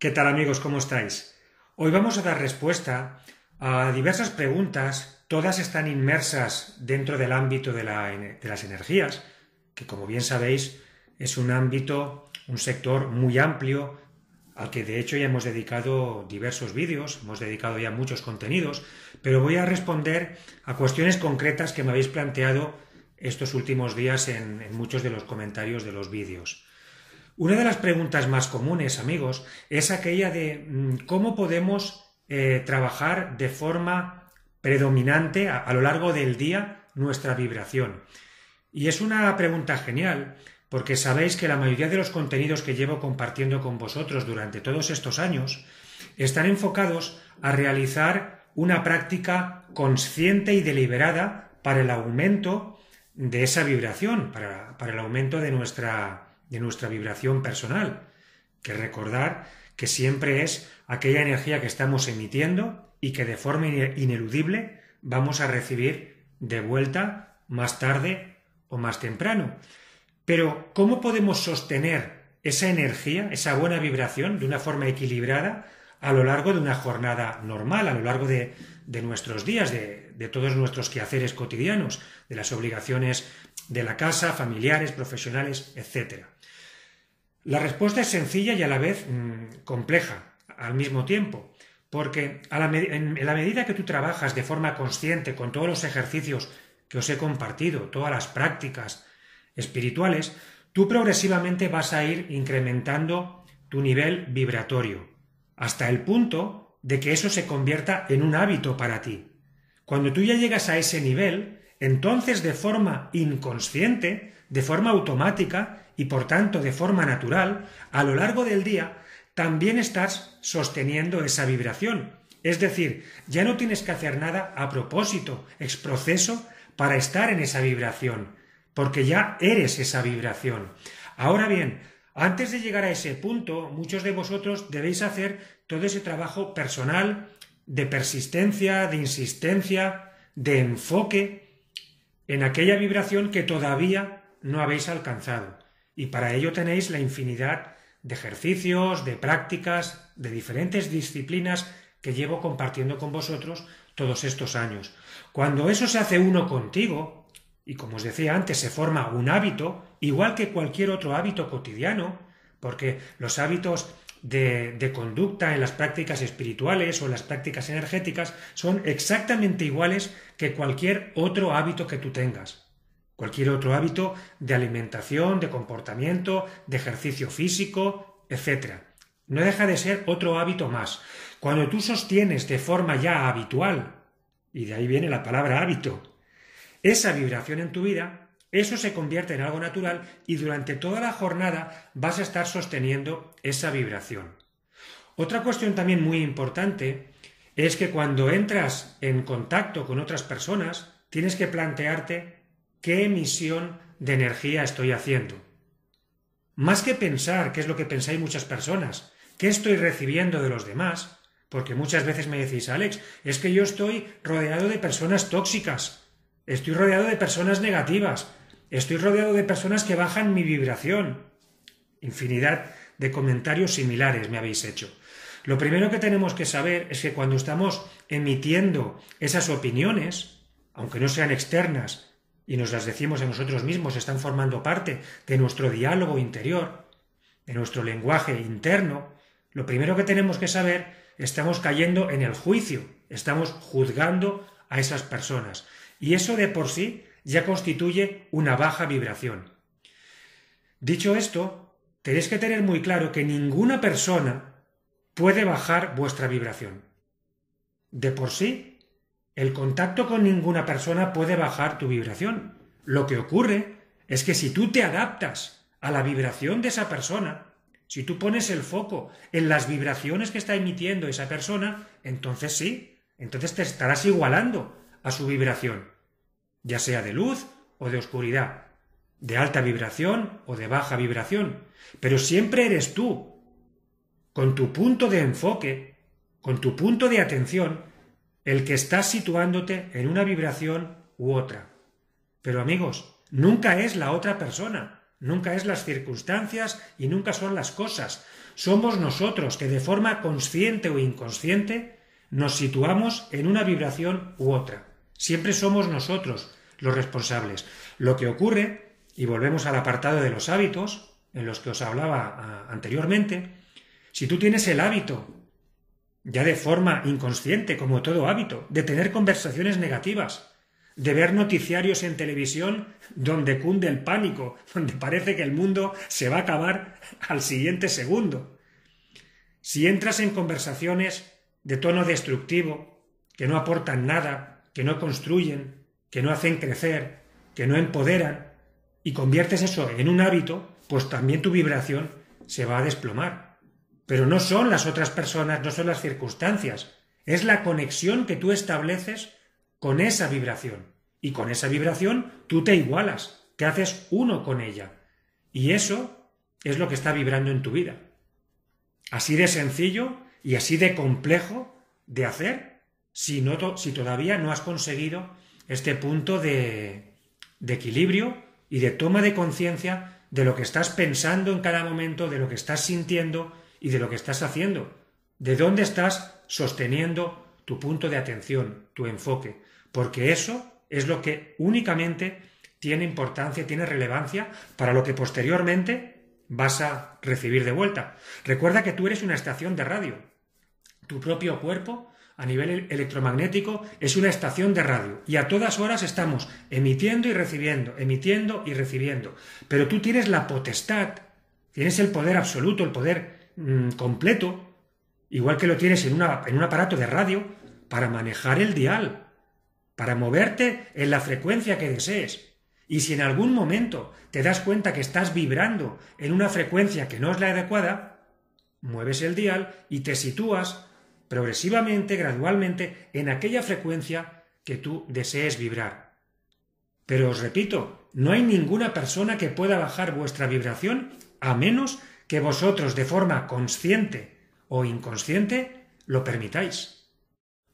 ¿Qué tal amigos? ¿Cómo estáis? Hoy vamos a dar respuesta a diversas preguntas, todas están inmersas dentro del ámbito de, las energías, que como bien sabéis es un ámbito, un sector muy amplio, al que de hecho ya hemos dedicado diversos vídeos, hemos dedicado ya muchos contenidos, pero voy a responder a cuestiones concretas que me habéis planteado estos últimos días en muchos de los comentarios de los vídeos. Una de las preguntas más comunes, amigos, es aquella de mm, cómo podemos eh, trabajar de forma predominante a, lo largo del día nuestra vibración. Y es una pregunta genial, porque sabéis que la mayoría de los contenidos que llevo compartiendo con vosotros durante todos estos años están enfocados a realizar una práctica consciente y deliberada para el aumento de esa vibración, para, para el aumento de nuestra de nuestra vibración personal, que recordar que siempre es aquella energía que estamos emitiendo y que de forma ineludible vamos a recibir de vuelta más tarde o más temprano. Pero, ¿cómo podemos sostener esa energía, esa buena vibración, de una forma equilibrada a lo largo de una jornada normal, a lo largo de, nuestros días, de, de todos nuestros quehaceres cotidianos, de las obligaciones de la casa, familiares, profesionales, etcétera? La respuesta es sencilla y a la vez mm, compleja al mismo tiempo, porque a en la medida que tú trabajas de forma consciente con todos los ejercicios que os he compartido, todas las prácticas espirituales, tú progresivamente vas a ir incrementando tu nivel vibratorio, hasta el punto de que eso se convierta en un hábito para ti. Cuando tú ya llegas a ese nivel, entonces de forma inconsciente, de forma automática, y por tanto de forma natural, a lo largo del día también estás sosteniendo esa vibración. Es decir, ya no tienes que hacer nada a propósito, ex proceso, para estar en esa vibración, porque ya eres esa vibración. Ahora bien, antes de llegar a ese punto, muchos de vosotros debéis hacer todo ese trabajo personal, de persistencia, de insistencia, de enfoque en aquella vibración que todavía no habéis alcanzado. Y para ello tenéis la infinidad de ejercicios, de prácticas, de diferentes disciplinas que llevo compartiendo con vosotros todos estos años. Cuando eso se hace uno contigo, y como os decía antes, se forma un hábito, igual que cualquier otro hábito cotidiano, porque los hábitos de, conducta en las prácticas espirituales o en las prácticas energéticas son exactamente iguales que cualquier otro hábito que tú tengas cualquier otro hábito de alimentación, de comportamiento, de ejercicio físico, etc. No deja de ser otro hábito más. Cuando tú sostienes de forma ya habitual, y de ahí viene la palabra hábito, esa vibración en tu vida, eso se convierte en algo natural y durante toda la jornada vas a estar sosteniendo esa vibración. Otra cuestión también muy importante es que cuando entras en contacto con otras personas, tienes que plantearte qué emisión de energía estoy haciendo. Más que pensar, qué es lo que pensáis muchas personas, qué estoy recibiendo de los demás, porque muchas veces me decís, Alex, es que yo estoy rodeado de personas tóxicas, estoy rodeado de personas negativas, estoy rodeado de personas que bajan mi vibración. Infinidad de comentarios similares me habéis hecho. Lo primero que tenemos que saber es que cuando estamos emitiendo esas opiniones, aunque no sean externas, y nos las decimos a nosotros mismos, están formando parte de nuestro diálogo interior, de nuestro lenguaje interno, lo primero que tenemos que saber, estamos cayendo en el juicio, estamos juzgando a esas personas. Y eso de por sí ya constituye una baja vibración. Dicho esto, tenéis que tener muy claro que ninguna persona puede bajar vuestra vibración. De por sí el contacto con ninguna persona puede bajar tu vibración. Lo que ocurre es que si tú te adaptas a la vibración de esa persona, si tú pones el foco en las vibraciones que está emitiendo esa persona, entonces sí, entonces te estarás igualando a su vibración, ya sea de luz o de oscuridad, de alta vibración o de baja vibración, pero siempre eres tú, con tu punto de enfoque, con tu punto de atención, el que estás situándote en una vibración u otra. Pero amigos, nunca es la otra persona, nunca es las circunstancias y nunca son las cosas. Somos nosotros que de forma consciente o inconsciente nos situamos en una vibración u otra. Siempre somos nosotros los responsables. Lo que ocurre, y volvemos al apartado de los hábitos, en los que os hablaba ah, anteriormente, si tú tienes el hábito ya de forma inconsciente, como todo hábito, de tener conversaciones negativas, de ver noticiarios en televisión donde cunde el pánico, donde parece que el mundo se va a acabar al siguiente segundo. Si entras en conversaciones de tono destructivo, que no aportan nada, que no construyen, que no hacen crecer, que no empoderan, y conviertes eso en un hábito, pues también tu vibración se va a desplomar. Pero no son las otras personas, no son las circunstancias. Es la conexión que tú estableces con esa vibración. Y con esa vibración tú te igualas, te haces uno con ella. Y eso es lo que está vibrando en tu vida. Así de sencillo y así de complejo de hacer si, si todavía no has conseguido este punto de, de equilibrio y de toma de conciencia de lo que estás pensando en cada momento, de lo que estás sintiendo y de lo que estás haciendo, de dónde estás sosteniendo tu punto de atención, tu enfoque, porque eso es lo que únicamente tiene importancia, tiene relevancia para lo que posteriormente vas a recibir de vuelta. Recuerda que tú eres una estación de radio. Tu propio cuerpo a nivel electromagnético es una estación de radio y a todas horas estamos emitiendo y recibiendo, emitiendo y recibiendo. Pero tú tienes la potestad, tienes el poder absoluto, el poder Mm, completo, igual que lo tienes en, en un aparato de radio, para manejar el dial, para moverte en la frecuencia que desees. Y si en algún momento te das cuenta que estás vibrando en una frecuencia que no es la adecuada, mueves el dial y te sitúas progresivamente, gradualmente, en aquella frecuencia que tú desees vibrar. Pero os repito, no hay ninguna persona que pueda bajar vuestra vibración a menos que vosotros de forma consciente o inconsciente lo permitáis.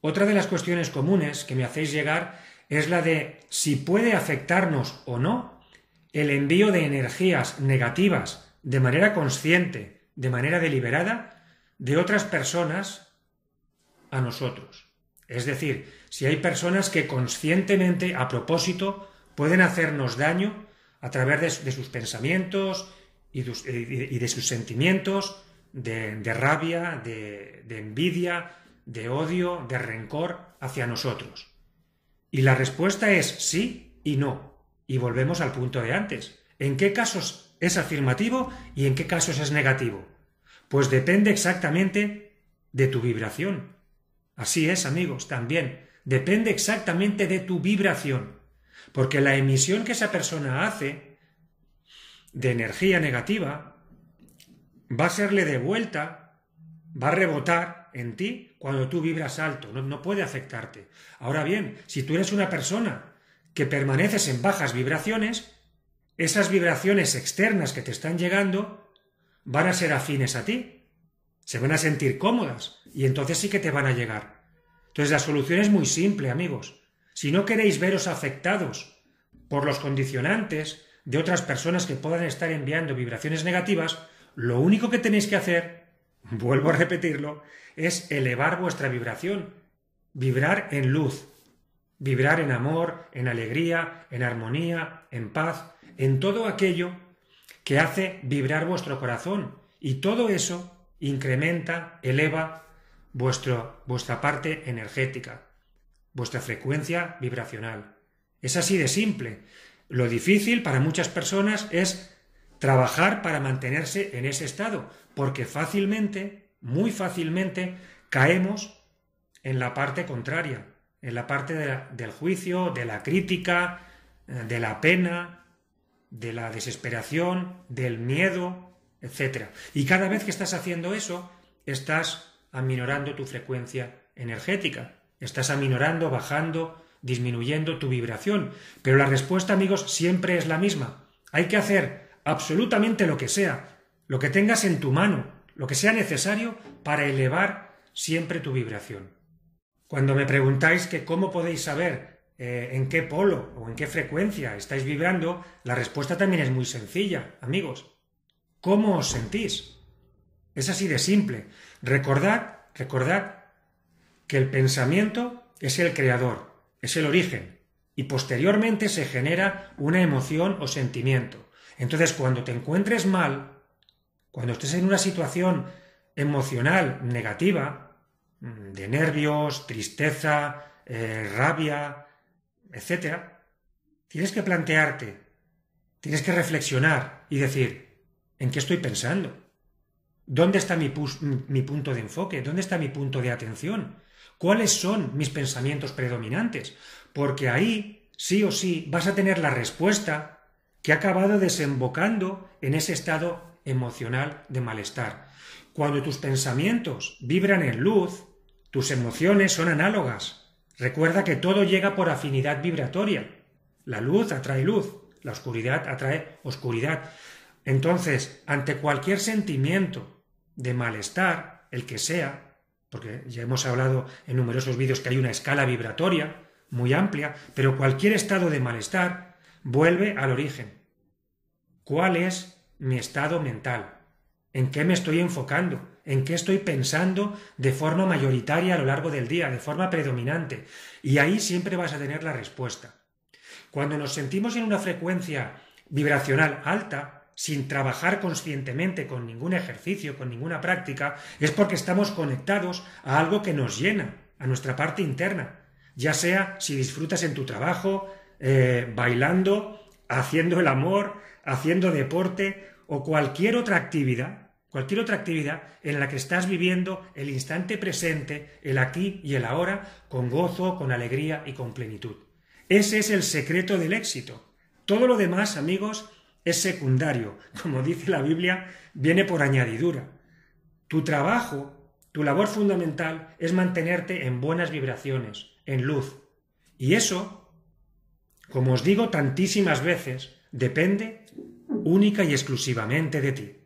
Otra de las cuestiones comunes que me hacéis llegar es la de si puede afectarnos o no el envío de energías negativas de manera consciente, de manera deliberada, de otras personas a nosotros. Es decir, si hay personas que conscientemente, a propósito, pueden hacernos daño a través de, sus pensamientos, y de, sus sentimientos, de, rabia, de envidia, de odio, de rencor hacia nosotros. Y la respuesta es sí y no. Y volvemos al punto de antes. ¿En qué casos es afirmativo y en qué casos es negativo? Pues depende exactamente de tu vibración. Así es, amigos, también. Depende exactamente de tu vibración. Porque la emisión que esa persona hace de energía negativa va a serle devuelta, va a rebotar en ti cuando tú vibras alto, no, no puede afectarte. Ahora bien, si tú eres una persona que permaneces en bajas vibraciones, esas vibraciones externas que te están llegando van a ser afines a ti, se van a sentir cómodas y entonces sí que te van a llegar. Entonces la solución es muy simple, amigos. Si no queréis veros afectados por los condicionantes, de otras personas que puedan estar enviando vibraciones negativas, lo único que tenéis que hacer, vuelvo a repetirlo, es elevar vuestra vibración, vibrar en luz, vibrar en amor, en alegría, en armonía, en paz, en todo aquello que hace vibrar vuestro corazón. Y todo eso incrementa, eleva vuestro, vuestra parte energética, vuestra frecuencia vibracional. Es así de simple. Lo difícil para muchas personas es trabajar para mantenerse en ese estado, porque fácilmente, muy fácilmente, caemos en la parte contraria, en la parte del juicio, de la crítica, eh, de la pena, de la desesperación, del miedo, etc. Y cada vez que estás haciendo eso, estás aminorando tu frecuencia energética, estás aminorando, bajando disminuyendo tu vibración. Pero la respuesta, amigos, siempre es la misma. Hay que hacer absolutamente lo que sea, lo que tengas en tu mano, lo que sea necesario para elevar siempre tu vibración. Cuando me preguntáis que cómo podéis saber eh, en qué polo o en qué frecuencia estáis vibrando, la respuesta también es muy sencilla, amigos. ¿Cómo os sentís? Es así de simple. Recordad, recordad que el pensamiento es el creador, es el origen, y posteriormente se genera una emoción o sentimiento. Entonces, cuando te encuentres mal, cuando estés en una situación emocional negativa, mm, de nervios, tristeza, eh, rabia, etc., tienes que plantearte, tienes que reflexionar y decir, ¿en qué estoy pensando? ¿Dónde está mi, punto de enfoque? ¿Dónde está mi punto de atención? ¿Cuáles son mis pensamientos predominantes? Porque ahí, sí o sí, vas a tener la respuesta que ha acabado desembocando en ese estado emocional de malestar. Cuando tus pensamientos vibran en luz, tus emociones son análogas. Recuerda que todo llega por afinidad vibratoria. La luz atrae luz, la oscuridad atrae oscuridad. Entonces, ante cualquier sentimiento de malestar, el que sea, porque ya hemos hablado en numerosos vídeos que hay una escala vibratoria muy amplia, pero cualquier estado de malestar vuelve al origen. ¿Cuál es mi estado mental? ¿En qué me estoy enfocando? ¿En qué estoy pensando de forma mayoritaria a lo largo del día, de forma predominante? Y ahí siempre vas a tener la respuesta. Cuando nos sentimos en una frecuencia vibracional alta, sin trabajar conscientemente con ningún ejercicio, con ninguna práctica, es porque estamos conectados a algo que nos llena, a nuestra parte interna, ya sea si disfrutas en tu trabajo, eh, bailando, haciendo el amor, haciendo deporte o cualquier otra actividad, cualquier otra actividad en la que estás viviendo el instante presente, el aquí y el ahora, con gozo, con alegría y con plenitud. Ese es el secreto del éxito. Todo lo demás, amigos, es secundario, como dice la Biblia, viene por añadidura. Tu trabajo, tu labor fundamental es mantenerte en buenas vibraciones, en luz. Y eso, como os digo tantísimas veces, depende única y exclusivamente de ti.